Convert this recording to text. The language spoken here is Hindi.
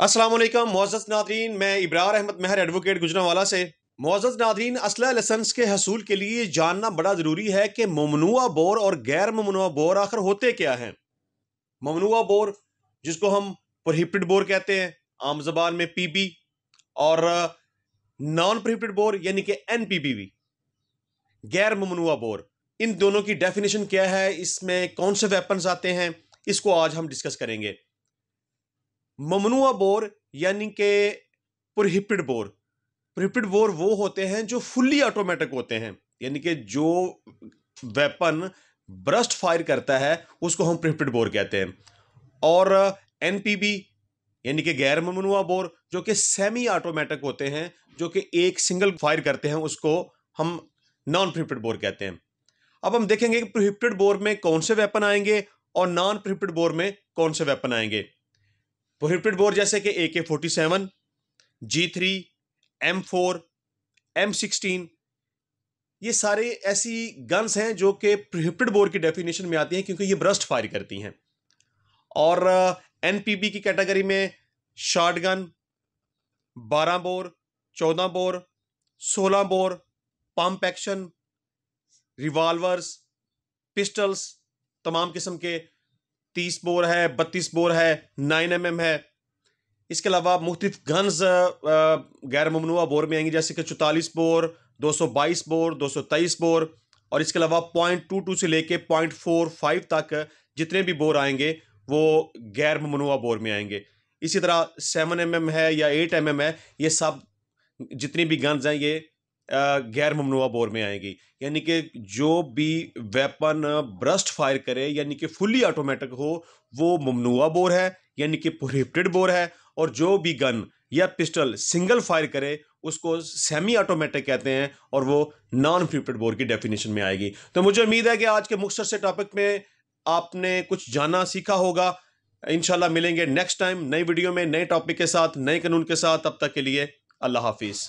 असलम मोज़ नादरीन मैं इब्रार अहमद महर एडवोकेट गुजरावाला से मोज़ नादरीन असला लसन्स के हसूल के लिए जानना बड़ा ज़रूरी है कि ममनुआ बोर और गैर ममनुआ बोर आखिर होते क्या हैं ममनुआ बोर जिसको हम प्रोहिबिटेड बोर कहते हैं आम जबान में पी बी और नॉन प्रोहिबिटेड बोर यानी कि एन पी बी वी गैर ममनुआ बोर इन दोनों की डेफिनेशन क्या है इसमें कौन से वेपन्स आते हैं इसको आज हम डिस्कस करेंगे ममनुआ बोर यानी के प्रोहिपिड बोर प्रोहिपिड बोर वो होते हैं जो फुल्ली ऑटोमेटिक होते हैं यानी कि जो वेपन ब्रस्ट फायर करता है उसको हम प्रोहिपिड बोर कहते हैं और एन यानी कि गैर ममनुआ बोर जो कि सेमी ऑटोमेटिक होते हैं जो कि एक सिंगल फायर करते हैं उसको हम नॉन प्रोहिबिटेड बोर कहते हैं अब हम देखेंगे कि प्रोहिबिटेड बोर में कौन से वेपन आएंगे और नॉन प्रोहिबिटेड बोर में कौन से वेपन आएंगे प्रोहिबिटेड तो बोर जैसे कि A K forty seven G three M four M sixteen ये सारे ऐसी गन्स हैं जो कि प्रोहिबिटेड बोर की डेफिनेशन में आती हैं क्योंकि ये ब्रस्ट फायर करती हैं और एन पी बी की कैटेगरी में शार्ट गन बारह बोर चौदह बोर सोलह bore pump action revolvers pistols तमाम किस्म के तीस बोर है बत्तीस बोर है नाइन एम है इसके अलावा मुख्तफ गन्स गैर ममनुआ बोर में आएंगी जैसे कि चौतालीस बोर दो सौ बाईस बोर दो सौ तेईस बोर और इसके अलावा पॉइंट टू टू से लेके पॉइंट फोर फाइव तक जितने भी बोर आएंगे वो गैर ममनुआ बोर में आएंगे इसी तरह सेवन एम mm है या एट एम mm है ये सब जितनी भी गन्स हैं ये गैर ममनुआ बोर में आएगी यानी कि जो भी वेपन ब्रस्ट फायर करे यानी कि फुली ऑटोमेटिक हो वो ममनुआ बोर है यानी कि प्रोहिप्टेड बोर है और जो भी गन या पिस्टल सिंगल फायर करे उसको सेमी ऑटोमेटिक कहते हैं और वो नॉन फ्यूटेड बोर की डेफिनेशन में आएगी तो मुझे उम्मीद है कि आज के मुख्तर से टॉपिक में आपने कुछ जाना सीखा होगा इनशाला मिलेंगे नेक्स्ट टाइम नई वीडियो में नए टॉपिक के साथ नए कानून के साथ तब तक के लिए अल्लाह हाफिज़